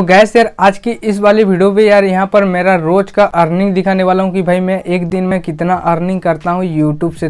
तो गैस यार आज की इस वाली वीडियो में यार यहाँ पर मेरा रोज का अर्निंग दिखाने वाला हूँ कि भाई मैं एक दिन में कितना अर्निंग करता हूँ यूट्यूब से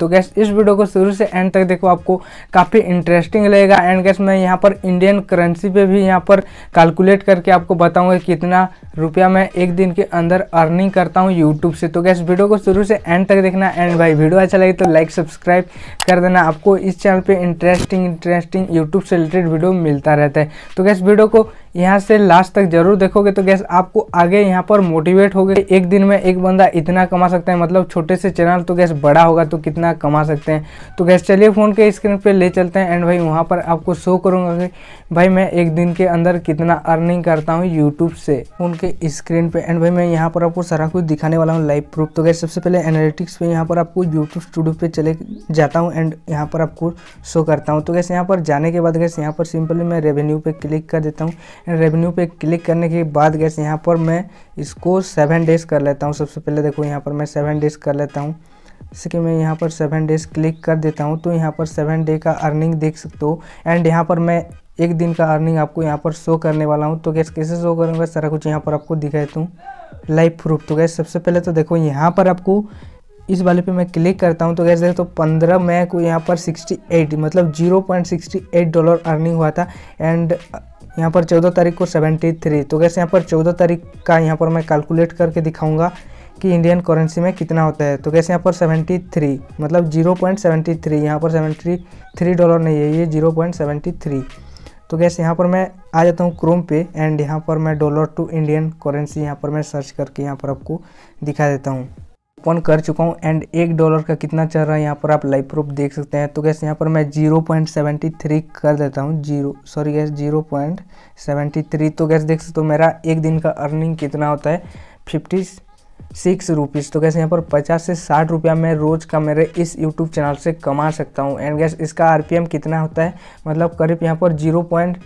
तो गैस इस वीडियो को शुरू से एंड तक देखो आपको काफ़ी इंटरेस्टिंग लगेगा एंड गैस मैं यहाँ पर इंडियन करेंसी पे भी यहाँ पर कैलकुलेट करके आपको बताऊँगा कितना रुपया मैं एक दिन के अंदर अर्निंग करता हूँ यूट्यूब से तो गैस वीडियो को शुरू से एंड तक देखना एंड भाई वीडियो अच्छा लगे तो लाइक सब्सक्राइब कर देना आपको इस चैनल पर इंटरेस्टिंग इंटरेस्टिंग यूट्यूब से रिलेटेड वीडियो मिलता रहता है तो गैस वीडियो को यहाँ से लास्ट तक जरूर देखोगे तो गैस आपको आगे यहाँ पर मोटिवेट हो एक दिन में एक बंदा इतना कमा सकता है मतलब छोटे से चैनल तो गैस बड़ा होगा तो कितना कमा सकते हैं तो गैस चलिए फ़ोन के स्क्रीन पे ले चलते हैं एंड भाई वहाँ पर आपको शो करूँगा कि भाई मैं एक दिन के अंदर कितना अर्निंग करता हूँ यूट्यूब से फ़ोन के स्क्रीन पर एंड भाई मैं यहाँ पर आपको सारा कुछ दिखाने वाला हूँ लाइव प्रूफ तो गैस सबसे पहले एनालिटिक्स पर यहाँ पर आपको यूट्यूब स्टूडियो पर चले जाता हूँ एंड यहाँ पर आपको शो करता हूँ तो गैस यहाँ पर जाने के बाद गैस यहाँ पर सिंपली मैं रेवेन्यू पर क्लिक कर देता हूँ रेवेन्यू पे क्लिक करने के बाद गैस यहाँ पर मैं इसको सेवन डेज कर लेता हूँ सबसे पहले देखो यहाँ पर मैं सेवन डेज कर लेता हूँ जैसे कि मैं यहाँ पर सेवन डेज क्लिक कर देता हूँ तो यहाँ पर सेवन डे का अर्निंग देख सकते हो एंड यहाँ पर मैं एक दिन का अर्निंग आपको यहाँ पर शो करने वाला हूँ तो गैस कैसे शो करूँगा सारा कुछ यहाँ पर आपको दिखाई दूँ लाइव प्रूफ तो गैस सबसे पहले तो देखो यहाँ पर आपको इस वाले पे मैं क्लिक करता हूँ तो गैस देखो तो पंद्रह मई को यहाँ पर 68 मतलब 0.68 डॉलर अर्निंग हुआ था एंड यहाँ पर चौदह तारीख को सेवेंटी थ्री तो गैस यहाँ पर चौदह तारीख का यहाँ पर मैं कैलकुलेट करके दिखाऊँगा कि इंडियन करेंसी में कितना होता है तो कैसे यहाँ पर सेवेंटी थ्री मतलब जीरो पॉइंट सेवेंटी थ्री यहाँ पर सेवेंटी थ्री डॉलर नहीं है ये जीरो पॉइंट सेवेंटी थ्री तो कैसे यहाँ पर मैं आ जाता हूँ क्रोम पे एंड यहाँ पर मैं डॉलर टू इंडियन करेंसी यहाँ पर मैं सर्च करके यहाँ पर आपको दिखा देता हूँ ओपन कर चुका हूँ एंड एक डॉलर का कितना चल रहा है यहाँ पर आप लाइव प्रूफ देख सकते हैं तो कैसे यहाँ पर मैं जीरो पॉइंट सेवेंटी थ्री कर देता हूँ zero sorry guys zero point seventy three तो कैसे देख सकते हो मेरा एक दिन का अर्निंग कितना होता है फिफ्टी सिक्स रुपीज़ तो कैसे यहाँ पर पचास से साठ रुपया मैं रोज़ का मेरे इस यूट्यूब चैनल से कमा सकता हूँ एंड गैस इसका आर कितना होता है मतलब करीब यहाँ पर जीरो पॉइंट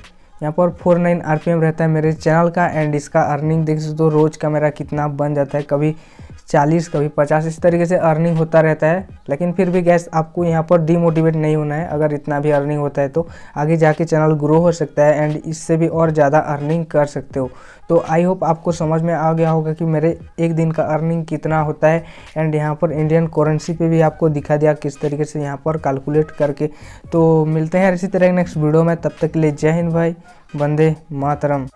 यहाँ पर फोर नाइन आर रहता है मेरे चैनल का एंड इसका अर्निंग देख सकते हो रोज़ का मेरा कितना बन जाता है कभी चालीस कभी पचास इस तरीके से अर्निंग होता रहता है लेकिन फिर भी गैस आपको यहाँ पर डीमोटिवेट नहीं होना है अगर इतना भी अर्निंग होता है तो आगे जाके चैनल ग्रो हो सकता है एंड इससे भी और ज़्यादा अर्निंग कर सकते हो तो आई होप आपको समझ में आ गया होगा कि मेरे एक दिन का अर्निंग कितना होता है एंड यहाँ पर इंडियन करेंसी पर भी आपको दिखा दिया किस तरीके से यहाँ पर कैलकुलेट करके तो मिलते हैं इसी तरह नेक्स्ट वीडियो में तब तक के लिए जय हिंद भाई बंदे मातरम